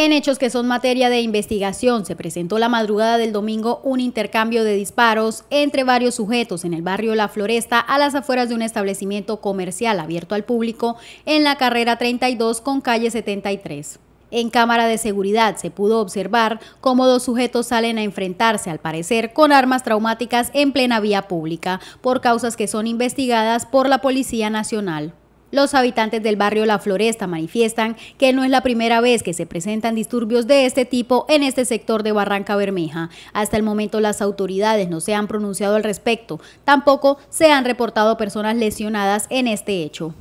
En hechos que son materia de investigación, se presentó la madrugada del domingo un intercambio de disparos entre varios sujetos en el barrio La Floresta a las afueras de un establecimiento comercial abierto al público en la carrera 32 con calle 73. En cámara de seguridad se pudo observar cómo dos sujetos salen a enfrentarse, al parecer, con armas traumáticas en plena vía pública, por causas que son investigadas por la Policía Nacional. Los habitantes del barrio La Floresta manifiestan que no es la primera vez que se presentan disturbios de este tipo en este sector de Barranca Bermeja. Hasta el momento las autoridades no se han pronunciado al respecto, tampoco se han reportado personas lesionadas en este hecho.